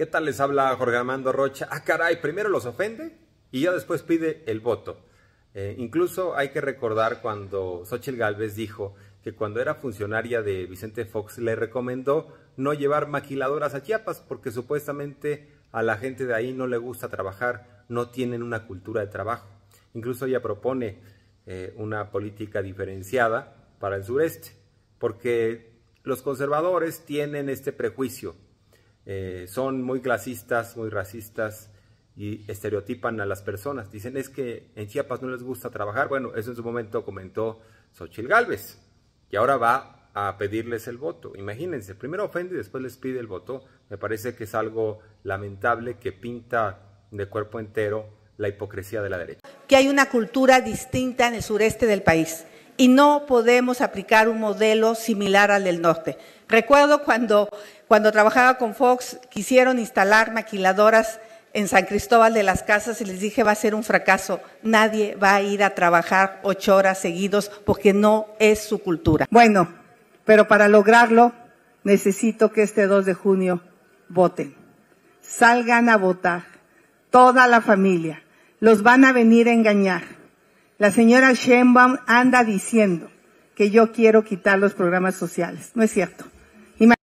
¿Qué tal les habla Jorge Armando Rocha? Ah, caray, primero los ofende y ya después pide el voto. Eh, incluso hay que recordar cuando Xochitl Gálvez dijo que cuando era funcionaria de Vicente Fox le recomendó no llevar maquiladoras a Chiapas porque supuestamente a la gente de ahí no le gusta trabajar, no tienen una cultura de trabajo. Incluso ella propone eh, una política diferenciada para el sureste porque los conservadores tienen este prejuicio eh, son muy clasistas, muy racistas y estereotipan a las personas. Dicen, es que en Chiapas no les gusta trabajar. Bueno, eso en su momento comentó Xochil Gálvez, y ahora va a pedirles el voto. Imagínense, primero ofende y después les pide el voto. Me parece que es algo lamentable que pinta de cuerpo entero la hipocresía de la derecha. Que hay una cultura distinta en el sureste del país y no podemos aplicar un modelo similar al del norte. Recuerdo cuando, cuando trabajaba con Fox, quisieron instalar maquiladoras en San Cristóbal de las Casas y les dije va a ser un fracaso. Nadie va a ir a trabajar ocho horas seguidos porque no es su cultura. Bueno, pero para lograrlo necesito que este 2 de junio voten. Salgan a votar, toda la familia. Los van a venir a engañar la señora Sheinbaum anda diciendo que yo quiero quitar los programas sociales. No es cierto.